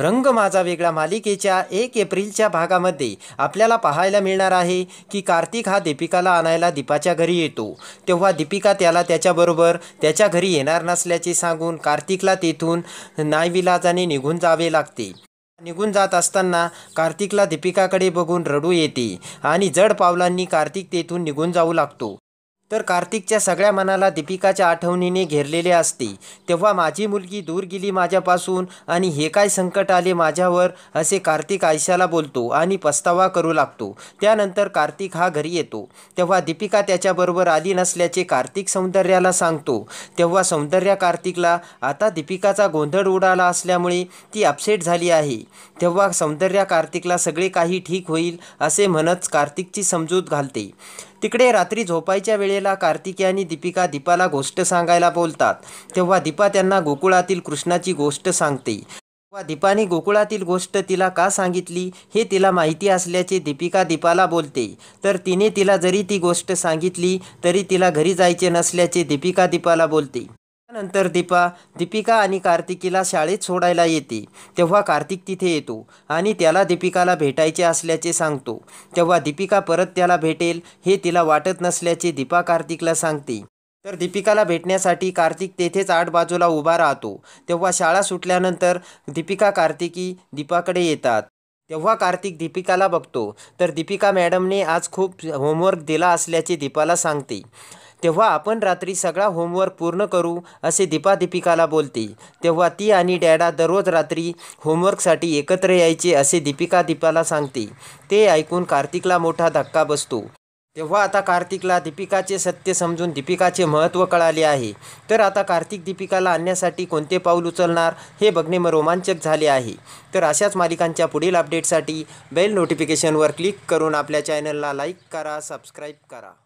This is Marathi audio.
रंग माझा वेगळा मालिकेच्या एक एप्रिलच्या भागामध्ये आपल्याला पाहायला मिळणार आहे की कार्तिक हा दीपिकाला आणायला दीपाच्या घरी येतो तेव्हा दीपिका त्याला त्याच्याबरोबर त्याच्या घरी येणार नसल्याचे सांगून कार्तिकला तेथून नायविलाजाने निघून जावे लागते निघून जात असताना कार्तिकला दीपिकाकडे बघून रडू येते आणि जड पावलांनी कार्तिक तेथून निघून जाऊ लागतो तर कार्तिकच्या सगळ्या मनाला दीपिकाच्या आठवणीने घेरलेले असते तेव्हा माझी मुलगी दूर गेली माझ्यापासून आणि हे काय संकट आले माझ्यावर असे कार्तिक आयशाला बोलतो आणि पस्तावा करू लागतो त्यानंतर कार्तिक हा घरी येतो तेव्हा दीपिका त्याच्याबरोबर आली नसल्याचे कार्तिक सौंदर्याला सांगतो तेव्हा सौंदर्या कार्तिकला आता दीपिकाचा गोंधळ उडाला असल्यामुळे ती अपसेट झाली आहे तेव्हा सौंदर्या कार्तिकला सगळे काही ठीक होईल असे म्हणत कार्तिकची समजूत घालते तिकडे रात्री झोपायच्या वेळेला कार्तिकी आणि दीपिका दीपाला गोष्ट सांगायला बोलतात तेव्हा दीपा त्यांना गोकुळातील कृष्णाची गोष्ट सांगते तेव्हा दीपाने गोकुळातील गोष्ट तिला का सांगितली हे तिला माहिती असल्याचे दीपिका दीपाला बोलते तर तिने तिला जरी ती गोष्ट सांगितली तरी तिला घरी जायचे नसल्याचे दीपिका दीपाला बोलते नंतर दीपा दीपिका आणि कार्तिकीला शाळेत सोडायला येते तेव्हा कार्तिक तिथे येतो आणि त्याला दीपिकाला भेटायचे असल्याचे सांगतो तेव्हा दीपिका परत त्याला भेटेल हे तिला वाटत नसल्याचे दीपा कार्तिकला सांगते तर दीपिकाला भेटण्यासाठी कार्तिक तेथेच आठ बाजूला उभा राहतो तेव्हा शाळा सुटल्यानंतर दीपिका कार्तिकी दीपाकडे येतात तेव्हा कार्तिक दीपिकाला बघतो तर दीपिका मॅडमने आज खूप होमवर्क दिला असल्याचे दीपाला सांगते तेव्हा आपण रात्री सगळा होमवर्क पूर्ण करू असे दीपा दीपिकाला बोलते तेव्हा ती आणि डॅडा दररोज रात्री होमवर्कसाठी एकत्र यायचे असे दीपिका दीपाला सांगते ते ऐकून कार्तिकला मोठा धक्का बसतो तेव्हा आता कार्तिकला दीपिकाचे सत्य समजून दीपिकाचे महत्त्व कळाले आहे तर आता कार्तिक दीपिकाला आणण्यासाठी कोणते पाऊल उचलणार हे बघणे मग रोमांचक झाले आहे तर अशाच मालिकांच्या पुढील अपडेटसाठी बेल नोटिफिकेशनवर क्लिक करून आपल्या चॅनलला लाईक करा सबस्क्राईब करा